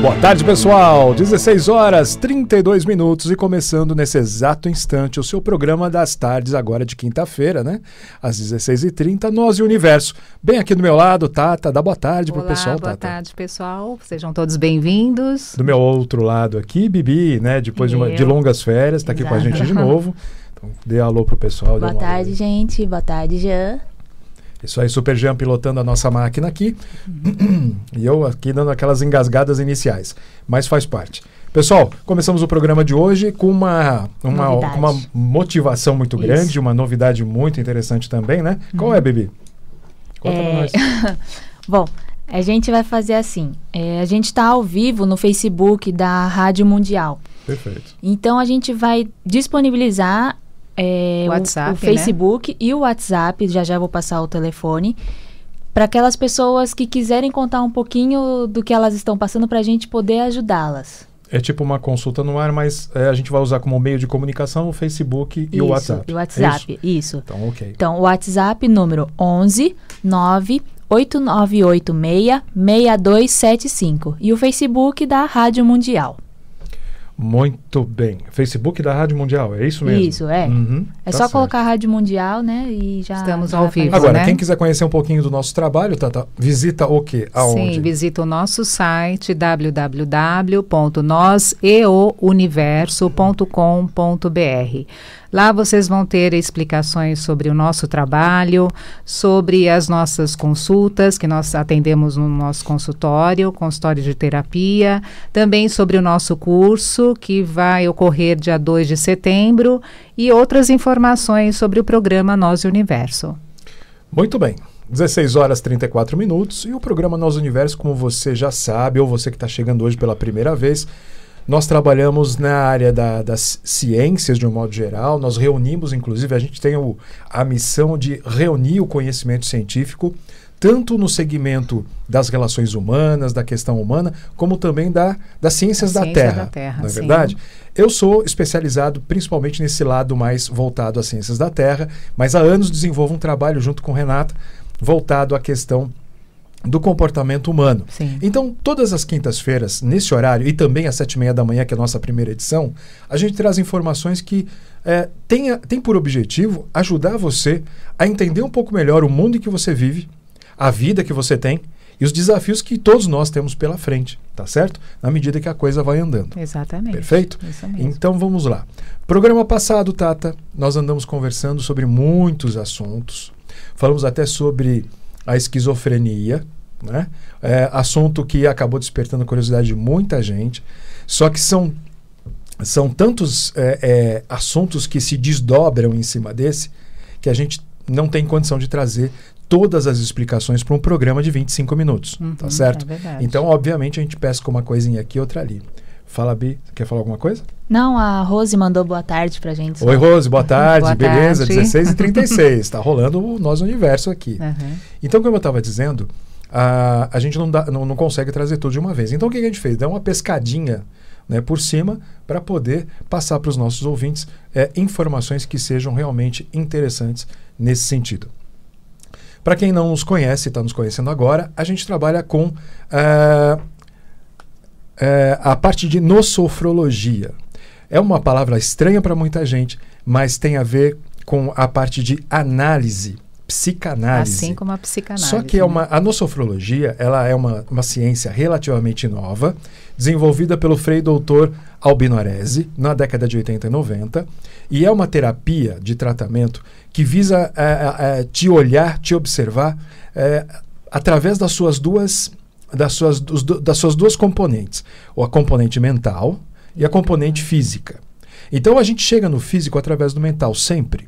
Boa tarde, pessoal. 16 horas 32 minutos e começando nesse exato instante o seu programa das tardes, agora de quinta-feira, né? Às 16h30, Nós e o Universo. Bem aqui do meu lado, Tata, dá boa tarde para o pessoal, boa Tata. Boa tarde, pessoal. Sejam todos bem-vindos. Do meu outro lado aqui, Bibi, né? Depois de, uma, de, longas férias, está aqui com a gente de novo. Então, dê alô pro pessoal. Boa tarde, alô. gente. Boa tarde, Jean. Isso aí, Superjam pilotando a nossa máquina aqui. e eu aqui dando aquelas engasgadas iniciais. Mas faz parte. Pessoal, começamos o programa de hoje com uma, uma, uma motivação muito Isso. grande, uma novidade muito interessante também, né? Qual é, uhum. Bibi? Conta é... nós. Bom, a gente vai fazer assim. É, a gente está ao vivo no Facebook da Rádio Mundial. Perfeito. Então a gente vai disponibilizar é, WhatsApp, o, o né? Facebook né? e o WhatsApp, já já vou passar o telefone, para aquelas pessoas que quiserem contar um pouquinho do que elas estão passando para a gente poder ajudá-las. É tipo uma consulta no ar, mas é, a gente vai usar como meio de comunicação o Facebook isso, e o WhatsApp. E o WhatsApp, é isso? isso? Então, ok. Então, o WhatsApp número 11 9 8986 6275 e o Facebook da Rádio Mundial. Muito bem. Facebook da Rádio Mundial, é isso mesmo? Isso, é. Uhum, é tá só certo. colocar a Rádio Mundial, né? E já. Estamos já ao vivo. Agora, né? quem quiser conhecer um pouquinho do nosso trabalho, Tata, visita o quê? Aonde? Sim, visita o nosso site www.noseouniverso.com.br. Lá vocês vão ter explicações sobre o nosso trabalho, sobre as nossas consultas que nós atendemos no nosso consultório, consultório de terapia, também sobre o nosso curso que vai ocorrer dia 2 de setembro e outras informações sobre o programa Nós e Universo. Muito bem. 16 horas 34 minutos e o programa Nós Universo, como você já sabe, ou você que está chegando hoje pela primeira vez, nós trabalhamos na área da, das ciências, de um modo geral. Nós reunimos, inclusive, a gente tem o, a missão de reunir o conhecimento científico, tanto no segmento das relações humanas, da questão humana, como também da, das ciências da, ciência terra, da Terra. Não é sim. verdade? Eu sou especializado principalmente nesse lado mais voltado às ciências da Terra, mas há anos desenvolvo um trabalho junto com Renata voltado à questão do comportamento humano. Sim. Então, todas as quintas-feiras, nesse horário, e também às sete e meia da manhã, que é a nossa primeira edição, a gente traz informações que é, tem por objetivo ajudar você a entender um pouco melhor o mundo em que você vive, a vida que você tem e os desafios que todos nós temos pela frente, tá certo? Na medida que a coisa vai andando. Exatamente. Perfeito? Então vamos lá. Programa passado, Tata, nós andamos conversando sobre muitos assuntos. Falamos até sobre a esquizofrenia, né? É, assunto que acabou despertando a curiosidade de muita gente. Só que são, são tantos é, é, assuntos que se desdobram em cima desse que a gente não tem condição de trazer todas as explicações para um programa de 25 minutos, tá uhum, tá certo? É então, obviamente, a gente pesca uma coisinha aqui, outra ali. Fala, Bi. Quer falar alguma coisa? Não, a Rose mandou boa tarde pra gente. Oi, Rose, boa tarde, boa beleza? Tarde. 16 e 36 tá rolando o nosso universo aqui. Uhum. Então, como eu estava dizendo, a, a gente não, dá, não, não, consegue trazer tudo de uma vez. Então, o que, que a gente fez? Dá uma pescadinha né, por cima para poder passar para os nossos ouvintes é, informações que sejam realmente interessantes nesse sentido. Para quem não nos conhece, está nos conhecendo agora, a gente trabalha com uh, é, a parte de nosofrologia. É uma palavra estranha para muita gente, mas tem a ver com a parte de análise, psicanálise. Assim como a psicanálise. Só que é né? uma, a nosofrologia ela é uma, uma ciência relativamente nova, desenvolvida pelo Frei Doutor Albinorese, na década de 80 e 90, e é uma terapia de tratamento que visa é, é, é te olhar, te observar é, através das suas duas das suas, dos, das suas duas componentes, ou a componente mental e a componente física. Então a gente chega no físico através do mental sempre.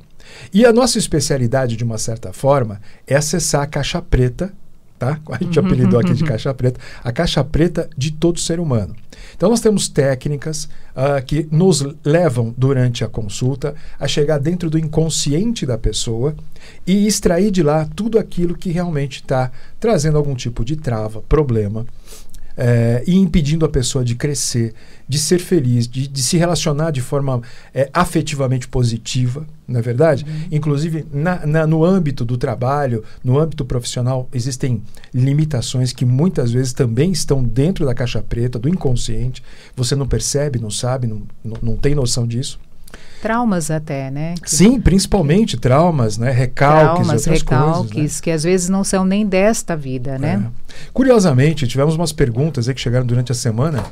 E a nossa especialidade, de uma certa forma, é acessar a caixa preta tá? A gente uhum, apelidou aqui de uhum, uhum. caixa preta, a caixa preta de todo ser humano. Então nós temos técnicas uh, que nos levam durante a consulta a chegar dentro do inconsciente da pessoa e extrair de lá tudo aquilo que realmente está trazendo algum tipo de trava, problema é, e impedindo a pessoa de crescer, de ser feliz, de, de se relacionar de forma é, afetivamente positiva, não é verdade? Uhum. Inclusive, na, na, no âmbito do trabalho, no âmbito profissional, existem limitações que muitas vezes também estão dentro da caixa preta, do inconsciente. Você não percebe, não sabe, não, não, não tem noção disso. Traumas até, né? Que Sim, principalmente traumas, né? Recalques, traumas, outras recalques, coisas, né? que às vezes não são nem desta vida, né? É. Curiosamente, tivemos umas perguntas aí que chegaram durante a semana,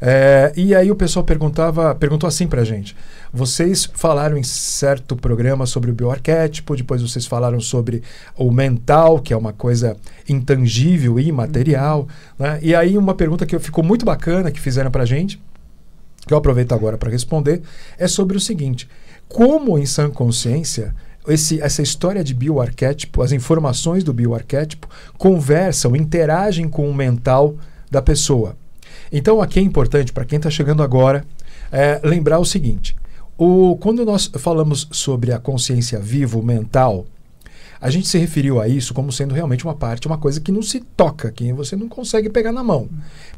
é, e aí o pessoal perguntava, perguntou assim pra gente: vocês falaram em certo programa sobre o bioarquétipo, depois vocês falaram sobre o mental, que é uma coisa intangível e imaterial, uhum. né? E aí uma pergunta que ficou muito bacana que fizeram pra gente que eu aproveito agora para responder, é sobre o seguinte: como em sã consciência esse, essa história de bioarquétipo, as informações do bioarquétipo conversam, interagem com o mental da pessoa. Então, aqui é importante para quem está chegando agora é, lembrar o seguinte: o, quando nós falamos sobre a consciência viva, o mental, a gente se referiu a isso como sendo realmente uma parte, uma coisa que não se toca, que você não consegue pegar na mão.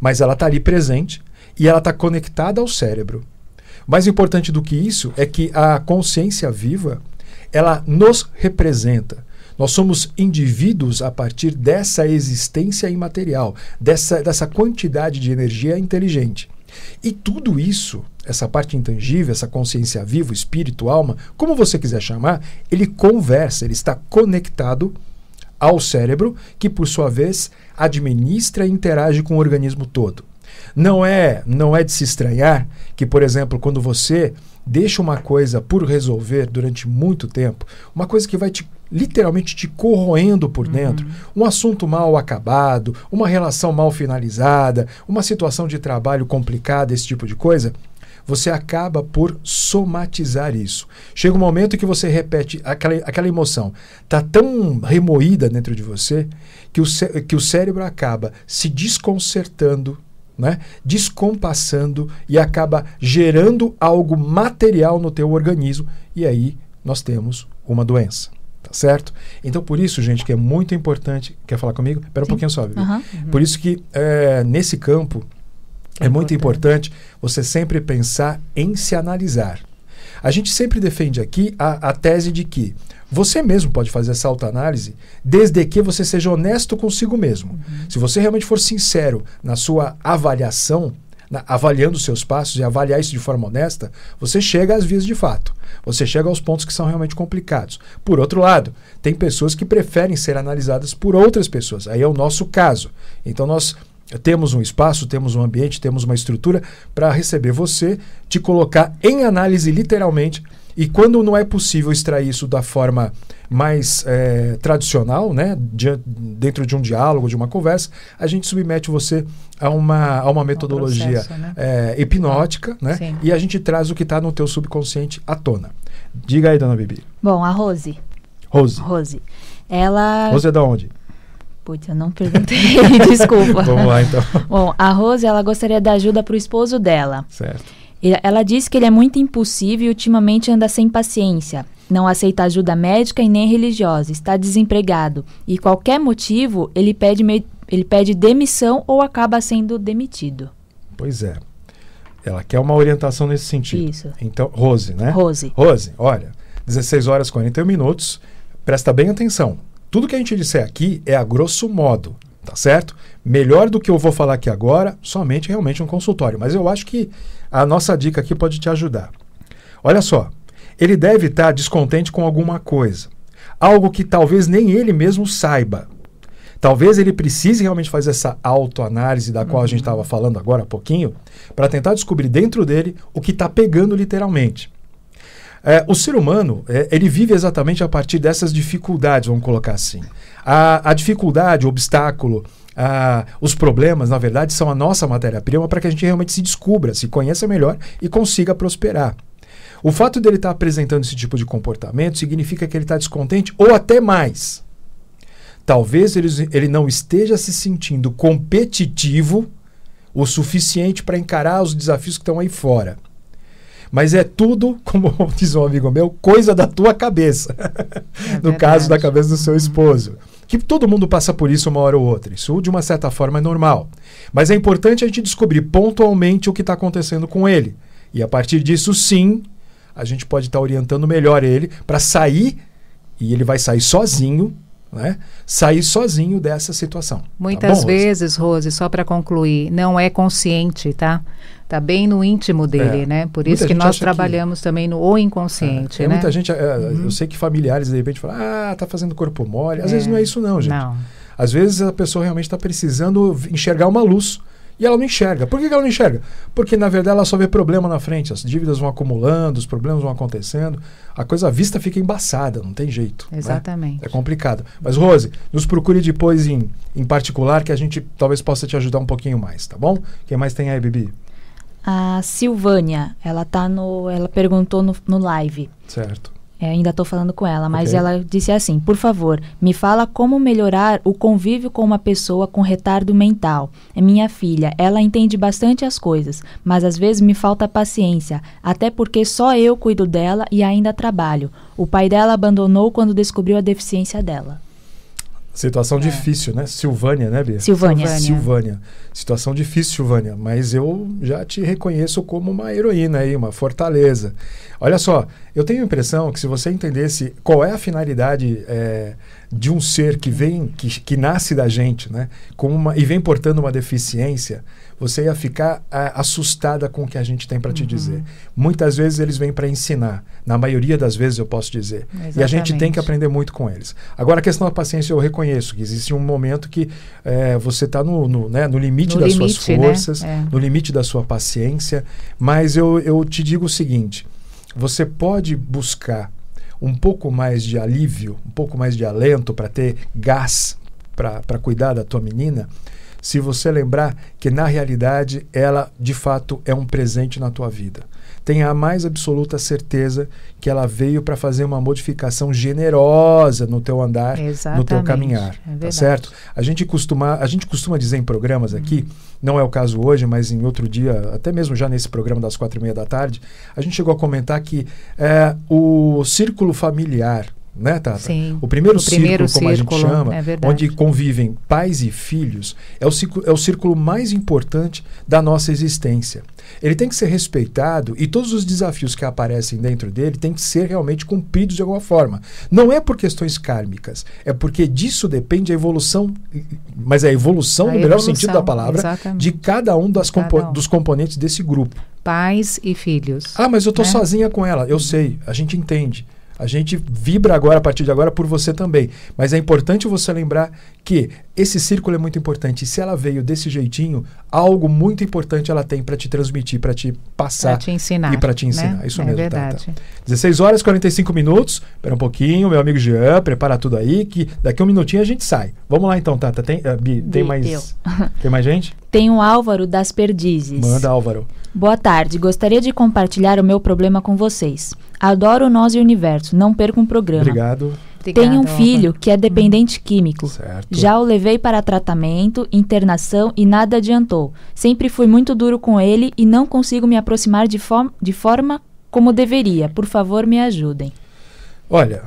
Mas ela está ali presente e ela está conectada ao cérebro. Mais importante do que isso é que a consciência viva, ela nos representa. Nós somos indivíduos a partir dessa existência imaterial, dessa, dessa quantidade de energia inteligente. E tudo isso, essa parte intangível, essa consciência viva, espírito, alma, como você quiser chamar, ele conversa, ele está conectado ao cérebro, que por sua vez administra e interage com o organismo todo. Não é, não é de se estranhar que, por exemplo, quando você deixa uma coisa por resolver durante muito tempo, uma coisa que vai te literalmente te corroendo por uhum. dentro, um assunto mal acabado, uma relação mal finalizada, uma situação de trabalho complicada, esse tipo de coisa, você acaba por somatizar isso. Chega um momento que você repete aquela, aquela emoção, tá tão remoída dentro de você que o, que o cérebro acaba se desconcertando né, descompassando e acaba gerando algo material no teu organismo e aí nós temos uma doença. Tá certo? Então, por isso, gente, que é muito importante. Quer falar comigo? Espera um pouquinho só, Vivi. Uhum. Por isso que é, nesse campo é, é muito importante. importante você sempre pensar em se analisar. A gente sempre defende aqui a, a tese de que você mesmo pode fazer essa autoanálise, desde que você seja honesto consigo mesmo. Uhum. Se você realmente for sincero na sua avaliação, na, avaliando seus passos e avaliar isso de forma honesta, você chega às vias de fato. Você chega aos pontos que são realmente complicados. Por outro lado, tem pessoas que preferem ser analisadas por outras pessoas. Aí é o nosso caso. Então nós temos um espaço, temos um ambiente, temos uma estrutura para receber você, te colocar em análise literalmente e quando não é possível extrair isso da forma mais é, tradicional, né, de, dentro de um diálogo, de uma conversa, a gente submete você a uma, a uma metodologia um processo, né? é, hipnótica, né? E a gente traz o que está no teu subconsciente à tona. Diga aí, dona Bibi. Bom, a Rose. Rose. Rose. Ela. Rose é da onde? Putz, eu não perguntei, desculpa. Vamos lá então. Bom, a Rose, ela gostaria da ajuda para o esposo dela. Certo. Ela diz que ele é muito impulsivo e ultimamente anda sem paciência. Não aceita ajuda médica e nem religiosa, está desempregado e qualquer motivo ele pede, ele pede demissão ou acaba sendo demitido. Pois é. Ela quer uma orientação nesse sentido. Isso. Então, Rose, né? Rose. Rose, olha, 16 horas e 41 minutos. Presta bem atenção. Tudo que a gente disser aqui é a grosso modo, tá certo? Melhor do que eu vou falar aqui agora, somente realmente um consultório. Mas eu acho que a nossa dica aqui pode te ajudar. Olha só, ele deve estar descontente com alguma coisa, algo que talvez nem ele mesmo saiba. Talvez ele precise realmente fazer essa autoanálise da uhum. qual a gente estava uhum. falando agora há pouquinho, para tentar descobrir dentro dele o que está pegando literalmente. É, o ser humano, é, ele vive exatamente a partir dessas dificuldades, vamos colocar assim. A, a dificuldade, o obstáculo, ah, os problemas, na verdade, são a nossa matéria-prima para que a gente realmente se descubra, se conheça melhor e consiga prosperar. O fato dele estar tá apresentando esse tipo de comportamento significa que ele está descontente ou até mais. Talvez ele, ele não esteja se sentindo competitivo o suficiente para encarar os desafios que estão aí fora. Mas é tudo, como diz um amigo meu, coisa da tua cabeça. É no caso da cabeça do seu uhum. esposo. Uhum que todo mundo passa por isso uma hora ou outra. Isso, de uma certa forma, é normal. Mas é importante a gente descobrir pontualmente o que está acontecendo com ele. E a partir disso, sim, a gente pode estar tá orientando melhor ele para sair, e ele vai sair sozinho né, sair sozinho dessa situação. Tá Muitas tá bom, vezes, Rose, Rose só para concluir, não é consciente, tá? Tá bem no íntimo dele, é. né? Por muita isso que nós trabalhamos que... também no o inconsciente, é, né? Muita gente, é, é uhum. eu sei que familiares de repente falam, ah, tá fazendo corpo mole. Às vezes é. não é isso não, gente. Não. Às vezes a pessoa realmente está precisando enxergar uma luz e ela não enxerga. Por que ela não enxerga? Porque, na verdade, ela só vê problema na frente. As dívidas vão acumulando, os problemas vão acontecendo. A coisa à vista fica embaçada, não tem jeito. Né? Exatamente. Né? É complicado. Mas, Rose, nos procure depois em, em particular, que a gente talvez possa te ajudar um pouquinho mais, tá bom? Quem mais tem aí, Bibi? A Silvânia, ela tá no. Ela perguntou no, no live. Certo. É, ainda estou falando com ela, mas okay. ela disse assim: por favor, me fala como melhorar o convívio com uma pessoa com retardo mental. É minha filha, ela entende bastante as coisas, mas às vezes me falta paciência, até porque só eu cuido dela e ainda trabalho. O pai dela abandonou quando descobriu a deficiência dela. Situação é. difícil, né? Silvânia, né, Bia? Silvânia. Silvânia. Situação difícil, Silvânia, mas eu já te reconheço como uma heroína aí, uma fortaleza. Olha só, eu tenho a impressão que se você entendesse qual é a finalidade é, de um ser que vem, que, que nasce da gente, né? com uma, e vem portando uma deficiência, você ia ficar a, ah, assustada com o que a gente tem para te uhum. dizer. Muitas vezes eles vêm para ensinar, na maioria das vezes eu posso dizer. Exatamente. E a gente tem que aprender muito com eles. Agora, a questão da paciência, eu reconheço que existe um momento que é, você está no, no, né, no, limite no das limite, suas né? forças, né? é. no limite da sua paciência, mas eu, eu te digo o seguinte: você pode buscar um pouco mais de alívio, um pouco mais de alento para ter gás para cuidar da tua menina se você lembrar que na realidade ela de fato é um presente na tua vida. Tenha a mais absoluta certeza que ela veio para fazer uma modificação generosa no teu andar, Exatamente. no teu caminhar, é tá certo? A gente costuma, a gente costuma dizer em programas aqui, uhum. não é o caso hoje, mas em outro dia, até mesmo já nesse programa das quatro e meia da tarde, a gente chegou a comentar que é, o círculo familiar né, Tata? Sim. O primeiro o círculo, como a gente chama, é onde convivem pais e filhos, é o, círculo, é o círculo mais importante da nossa existência. Ele tem que ser respeitado e todos os desafios que aparecem dentro dele têm que ser realmente cumpridos de alguma forma. Não é por questões kármicas, é porque disso depende a evolução, mas é a evolução, a no melhor sentido da palavra, exatamente. de cada um, das cada compo um. dos componentes desse grupo. Pais e filhos. Ah, mas eu estou né? sozinha com ela. Eu sei, a gente entende. A gente vibra agora, a partir de agora, por você também. Mas é importante você lembrar que esse círculo é muito importante. E se ela veio desse jeitinho, algo muito importante ela tem para te transmitir, para te passar. para te ensinar. E para te né? ensinar. Né? Isso é mesmo, verdade. Tá, tá. 16 horas e 45 minutos. Espera um pouquinho, meu amigo Jean, prepara tudo aí, que daqui a um minutinho a gente sai. Vamos lá então, Tata. Tem, uh, Bi, tem Bi, mais, tem mais gente? Tem o Álvaro das Perdizes. Manda, Álvaro. Boa tarde, gostaria de compartilhar o meu problema com vocês. Adoro Nós e o Universo, não perco um programa. Obrigado. Tenho um filho que é hum. dependente químico. Certo. Já o levei para tratamento, internação e nada adiantou. Sempre fui muito duro com ele e não consigo me aproximar de, de forma como deveria. Por favor, me ajudem. Olha,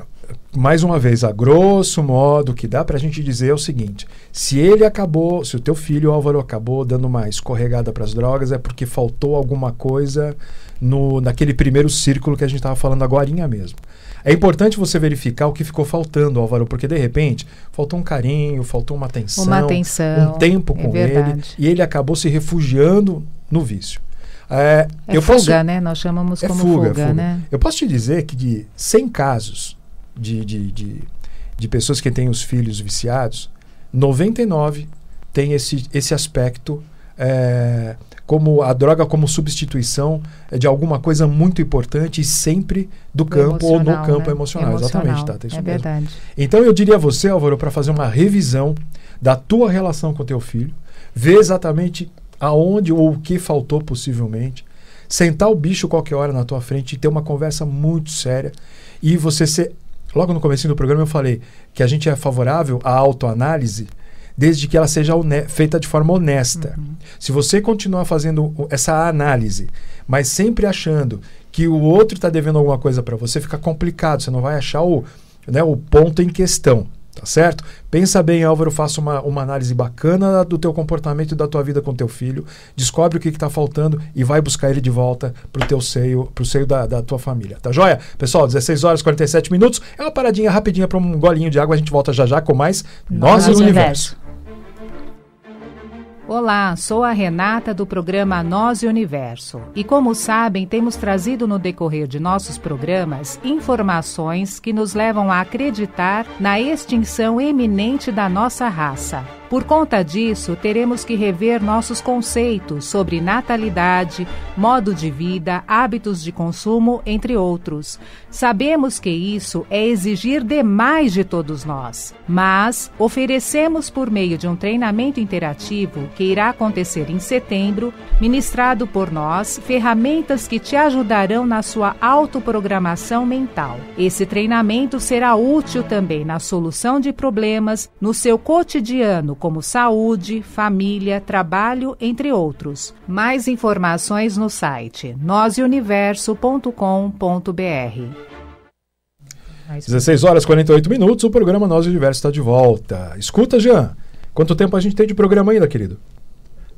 mais uma vez, a grosso modo, o que dá para a gente dizer é o seguinte: se ele acabou, se o teu filho Álvaro acabou dando uma escorregada para as drogas, é porque faltou alguma coisa no, naquele primeiro círculo que a gente estava falando agora mesmo. É importante você verificar o que ficou faltando, Álvaro, porque de repente faltou um carinho, faltou uma atenção, uma atenção um tempo é com é ele e ele acabou se refugiando no vício. É, é fuga, posso, né? Nós chamamos é como fuga, é fuga, fuga, né? Eu posso te dizer que de 100 casos de, de, de, de pessoas que têm os filhos viciados, 99 tem esse, esse aspecto é, como a droga como substituição eh, de alguma coisa muito importante e sempre do, campo ou no campo né? emocional. emocional. Exatamente, tá, é mesmo. verdade. Então eu diria a você, Álvaro, para fazer uma revisão da tua relação com teu filho, ver exatamente aonde ou o que faltou possivelmente, sentar o bicho qualquer hora na tua frente e ter uma conversa muito séria e você ser Logo no começo do programa eu falei que a gente é favorável à autoanálise desde que ela seja feita de forma honesta. Uhum. Se você continuar fazendo essa análise, mas sempre achando que o outro está devendo alguma coisa para você, fica complicado. Você não vai achar o, né, o ponto em questão. Tá certo? Pensa bem, Álvaro, faça uma, uma análise bacana do teu comportamento e da tua vida com teu filho. Descobre o que está faltando e vai buscar ele de volta para o teu seio, para o seio da, da tua família. Tá joia? Pessoal, 16 horas e 47 minutos. É uma paradinha rapidinha para um golinho de água. A gente volta já já com mais Nós e o Universo. Olá, sou a Renata do programa Nós e Universo. E como sabem, temos trazido no decorrer de nossos programas informações que nos levam a acreditar na extinção iminente da nossa raça. Por conta disso, teremos que rever nossos conceitos sobre natalidade, modo de vida, hábitos de consumo, entre outros. Sabemos que isso é exigir demais de todos nós, mas oferecemos por meio de um treinamento interativo que irá acontecer em setembro, ministrado por nós, ferramentas que te ajudarão na sua autoprogramação mental. Esse treinamento será útil também na solução de problemas no seu cotidiano como saúde, família, trabalho, entre outros. Mais informações no site noseuniverso.com.br. 16 horas e 48 minutos, o programa Nós e Universo está de volta. Escuta, Jean, quanto tempo a gente tem de programa ainda, querido?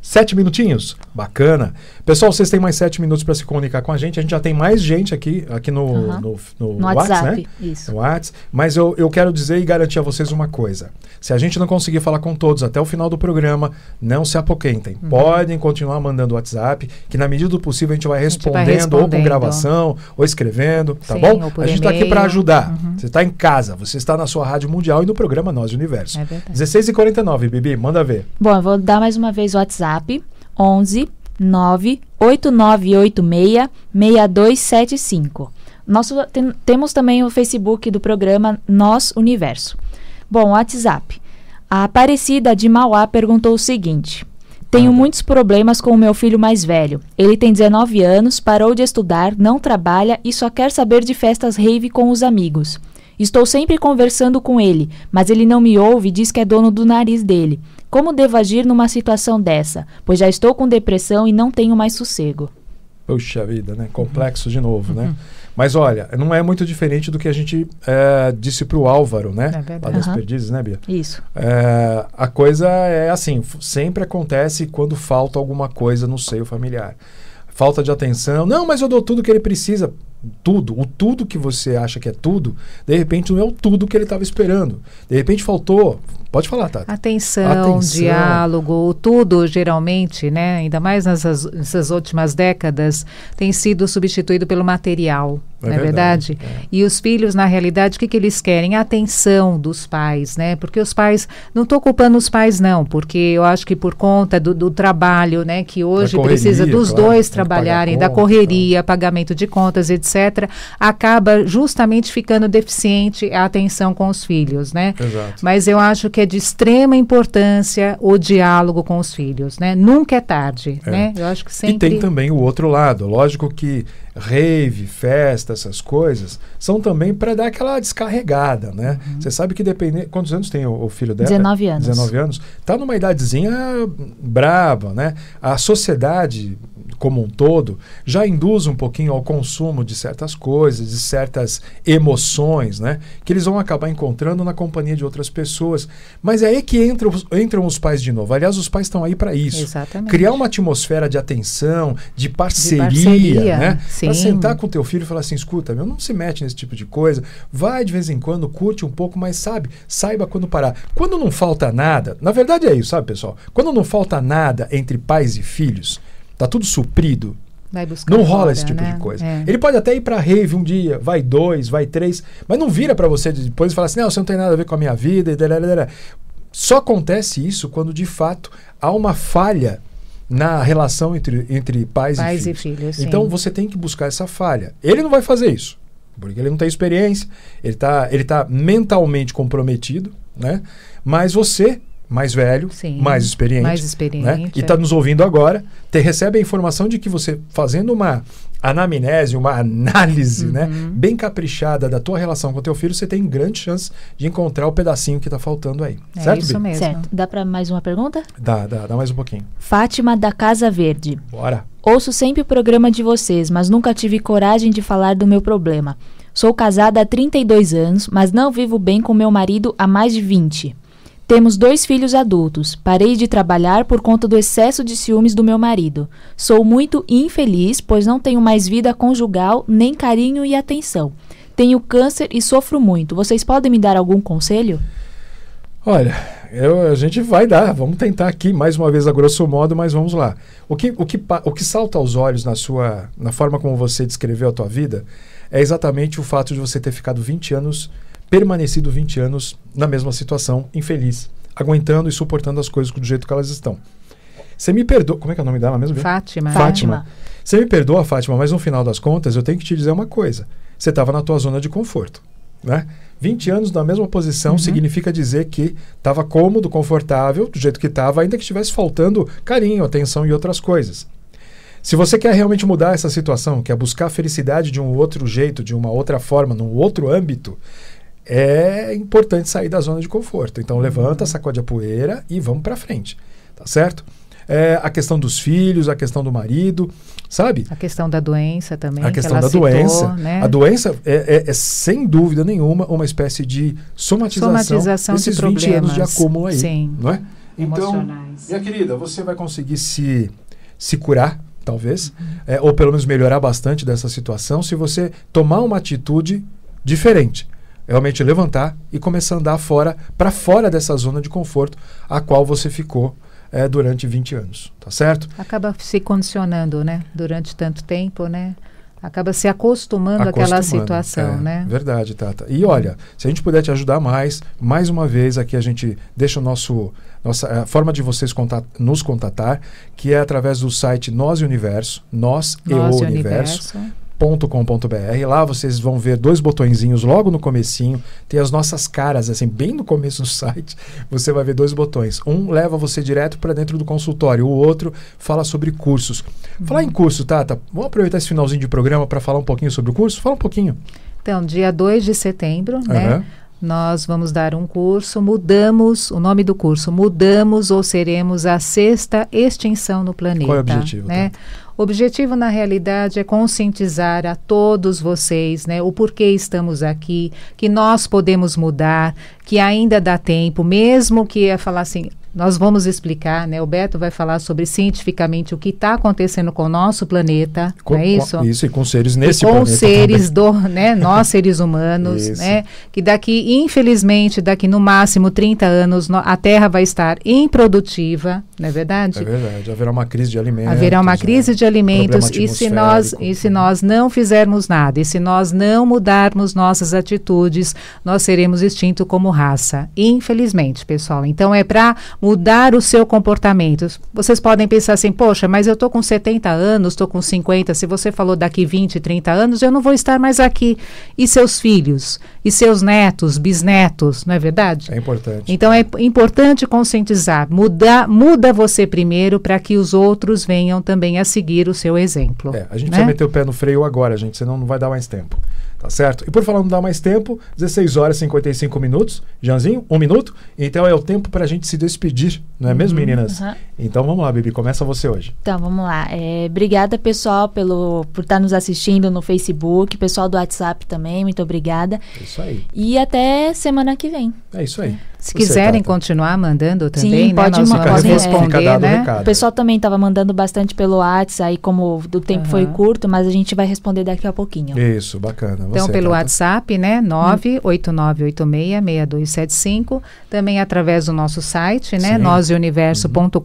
Sete minutinhos? Bacana. Pessoal, vocês têm mais sete minutos para se comunicar com a gente. A gente já tem mais gente aqui, aqui no, uhum. no, no, no WhatsApp, WhatsApp, né? Isso. No WhatsApp. Mas eu, eu quero dizer e garantir a vocês uma coisa. Se a gente não conseguir falar com todos até o final do programa, não se apoquentem. Uhum. Podem continuar mandando WhatsApp, que na medida do possível a gente vai respondendo, gente vai respondendo. ou com gravação, ou escrevendo, tá bom? A gente está aqui para ajudar. Uhum. Você está em casa, você está na sua Rádio Mundial e no programa Nós Universo. É verdade. 16h49, Bibi, manda ver. Bom, eu vou dar mais uma vez o WhatsApp. WhatsApp 11 98986 6275. Nosso, tem, temos também o Facebook do programa Nós Universo. Bom, WhatsApp. A Aparecida de Mauá perguntou o seguinte: Tenho muitos problemas com o meu filho mais velho. Ele tem 19 anos, parou de estudar, não trabalha e só quer saber de festas rave com os amigos. Estou sempre conversando com ele, mas ele não me ouve e diz que é dono do nariz dele. Como devo agir numa situação dessa? Pois já estou com depressão e não tenho mais sossego. Puxa vida, né? Complexo de novo, né? uhum. né? Mas olha, não é muito diferente do que a gente é, disse para o Álvaro, né? É verdade. uhum. perdizes, né, Bia? Isso. É, a coisa é assim, sempre acontece quando falta alguma coisa no seio familiar. Falta de atenção. Não, mas eu dou tudo que ele precisa. Tudo. O tudo que você acha que é tudo, de repente não é o tudo que ele estava esperando. De repente faltou Pode falar, Tata. Atenção, Atenção, diálogo, tudo geralmente, né, ainda mais nessas, nessas últimas décadas, tem sido substituído pelo material. É não é verdade? verdade? É. E os filhos, na realidade, o que, que eles querem? A atenção dos pais, né? Porque os pais, não estou culpando os pais, não, porque eu acho que por conta do, do trabalho, né, que hoje correria, precisa dos claro, dois trabalharem, conta, da então. correria, então. pagamento de contas, etc., acaba justamente ficando deficiente a atenção com os filhos, né? Exato. Mas eu acho que é de extrema importância o diálogo com os filhos, né? Nunca é tarde, é. né? Eu acho que sempre... E tem também o outro lado. Lógico que rave, festa, essas coisas, são também para dar aquela descarregada, né? Uhum. Você uhum. sabe que depende Quantos anos tem o, o, filho dela? 19 anos. 19 anos. Tá numa idadezinha brava, né? A sociedade como um todo já induz um pouquinho ao consumo de certas coisas, de certas emoções, né? Que eles vão acabar encontrando na companhia de outras pessoas. Mas é aí que entram, entram os pais de novo. Aliás, os pais estão aí para isso. Exatamente. Criar uma atmosfera de atenção, de parceria, de parceria né? Para sentar com o teu filho e falar assim, escuta, meu, não se mete nesse tipo de coisa. Vai de vez em quando, curte um pouco, mas sabe, saiba quando parar. Quando não falta nada, na verdade é isso, sabe, pessoal? Quando não falta nada entre pais e filhos, tá tudo suprido, não rola fora, esse tipo né? de coisa. É. Ele pode até ir para rave um dia, vai dois, vai três, mas não vira para você depois e falar assim, não, você não tem nada a ver com a minha vida. E dadadada. Só acontece isso quando de fato há uma falha na relação entre, entre pais, pais e filhos. E filhos então você tem que buscar essa falha. Ele não vai fazer isso, porque ele não tem experiência, ele está ele tá mentalmente comprometido, né? mas você mais velho, Sim, mais experiente, mais né? experiente né? e está é. nos ouvindo agora, te, recebe a informação de que você fazendo uma anamnese, uma análise, né, uhum. né, bem caprichada da tua relação com o teu filho, você tem grande chance de encontrar o pedacinho que está faltando aí. É certo, isso Bi? mesmo. Certo. Dá para mais uma pergunta? Dá, dá, dá mais um pouquinho. Fátima da Casa Verde. Bora. Ouço sempre o programa de vocês, mas nunca tive coragem de falar do meu problema. Sou casada há 32 anos, mas não vivo bem com meu marido há mais de 20. Temos dois filhos adultos. Parei de trabalhar por conta do excesso de ciúmes do meu marido. Sou muito infeliz, pois não tenho mais vida conjugal, nem carinho e atenção. Tenho câncer e sofro muito. Vocês podem me dar algum conselho? Olha, eu, a gente vai dar, vamos tentar aqui mais uma vez a grosso modo, mas vamos lá. O que, o que, o que salta aos olhos na sua na forma como você descreveu a tua vida é exatamente o fato de você ter ficado 20 anos permanecido 20 anos na mesma situação, infeliz, aguentando e suportando as coisas do jeito que elas estão. Você me perdoa. Como é que é o nome dela mesmo? Fátima. Fátima. Você me perdoa, Fátima, mas no final das contas eu tenho que te dizer uma coisa. Você estava na tua zona de conforto. Né? 20 anos na mesma posição uhum. significa dizer que estava cômodo, confortável, do jeito que estava, ainda que estivesse faltando carinho, atenção e outras coisas. Se você quer realmente mudar essa situação, quer buscar a felicidade de um outro jeito, de uma outra forma, num outro âmbito, é importante sair da zona de conforto. Então levanta, uhum. sacode a poeira e vamos para frente, tá certo? É, a questão dos filhos, a questão do marido, sabe? A questão da doença também. A questão que da citou, doença. Né? A doença é, é, é, sem dúvida nenhuma uma espécie de somatização, somatização de 20 problemas. anos de acúmulo aí. Sim. Não é? Então, Emocionais. minha querida, você vai conseguir se, se curar, talvez, uhum. É, ou pelo menos melhorar bastante dessa situação se você tomar uma atitude diferente realmente levantar e começar a andar fora, para fora dessa zona de conforto a qual você ficou é, durante 20 anos, tá certo? Acaba se condicionando, né? Durante tanto tempo, né? acaba se acostumando, acostumando àquela situação, é, né? Verdade, Tata. E olha, se a gente puder te ajudar mais, mais uma vez aqui a gente deixa o nosso nossa a forma de vocês nos contatar, que é através do site Nós e Universo, Nós, nós e o Universo. Universo com.br. Lá vocês vão ver dois botõezinhos logo no comecinho, tem as nossas caras assim, bem no começo do site. Você vai ver dois botões. Um leva você direto para dentro do consultório, o outro fala sobre cursos. Falar em curso, Tata, vamos aproveitar esse finalzinho de programa para falar um pouquinho sobre o curso? Fala um pouquinho. Então, dia 2 de setembro, uhum. né? Nós vamos dar um curso, mudamos o nome do curso, mudamos ou seremos a sexta extinção no planeta. Qual é o objetivo? Né? O objetivo, na realidade, é conscientizar a todos vocês né, o porquê estamos aqui, que nós podemos mudar, que ainda dá tempo, mesmo que ia é falar assim, nós vamos explicar, né? O Beto vai falar sobre cientificamente o que está acontecendo com o nosso planeta, com, não é isso? Com, isso, e com seres nesse e com planeta. Com seres também. do, né? Nós, seres humanos, né? Que daqui, infelizmente, daqui no máximo 30 anos, no, a Terra vai estar improdutiva, não é verdade? É verdade. Haverá uma crise de alimentos. Haverá uma é, crise né? de alimentos e se, nós, e se né? nós não fizermos nada, e se nós não mudarmos nossas atitudes, nós seremos extintos como raça. Infelizmente, pessoal. Então é para mudar o seu comportamento. Vocês podem pensar assim, poxa, mas eu estou com 70 anos, estou com 50, se você falou daqui 20, 30 anos, eu não vou estar mais aqui. E seus filhos, e seus netos, bisnetos, não é verdade? É importante. Então é importante conscientizar, mudar, muda você primeiro para que os outros venham também a seguir o seu exemplo. É, a gente né? precisa meter o pé no freio agora, gente, senão não vai dar mais tempo. Tá certo? E por falar não dar mais tempo, 16 horas e 55 minutos. Janzinho, um minuto. Então é o tempo para a gente se despedir, não é mesmo, uhum. meninas? Uhum. Então vamos lá, Bibi, começa você hoje. Então vamos lá. É, obrigada, pessoal, pelo, por estar tá nos assistindo no Facebook, pessoal do WhatsApp também, muito obrigada. É isso aí. E até semana que vem. É isso aí. É. Se quiserem tá, continuar mandando também, Sim, né, pode, né? Nós pode responder, é. né? O, o pessoal também estava mandando bastante pelo WhatsApp, aí como do tempo uhum. foi curto, mas a gente vai responder daqui a pouquinho. Isso, bacana. Você, então, pelo tá, WhatsApp, né? 989866275, também através do nosso site, né? Nosuniverso.com.br.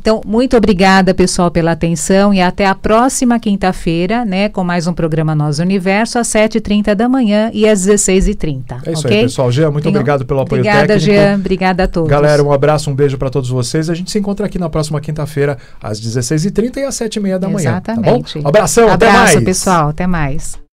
Então, muito obrigada, pessoal, pela atenção e até a próxima quinta-feira, né? Com mais um programa Nós Universo, às 7h30 da manhã e às 16h30. É isso okay? aí, pessoal. Jean, muito Tenho... obrigado pela apoio Obrigada, técnico. Obrigada, Jean. Obrigada a todos. Galera, um abraço, um beijo para todos vocês. A gente se encontra aqui na próxima quinta-feira, às 16h30 e às 7h30 da Exatamente. manhã. Exatamente. Tá bom? Um abração, abraço, até mais. Abraço, pessoal. Até mais.